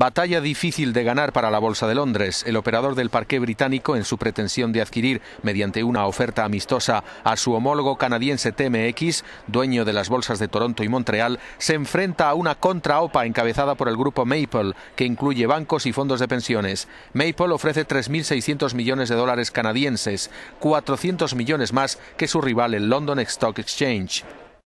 Batalla difícil de ganar para la Bolsa de Londres. El operador del parque británico, en su pretensión de adquirir, mediante una oferta amistosa, a su homólogo canadiense TMX, dueño de las bolsas de Toronto y Montreal, se enfrenta a una contraopa encabezada por el grupo Maple, que incluye bancos y fondos de pensiones. Maple ofrece 3.600 millones de dólares canadienses, 400 millones más que su rival el London Stock Exchange.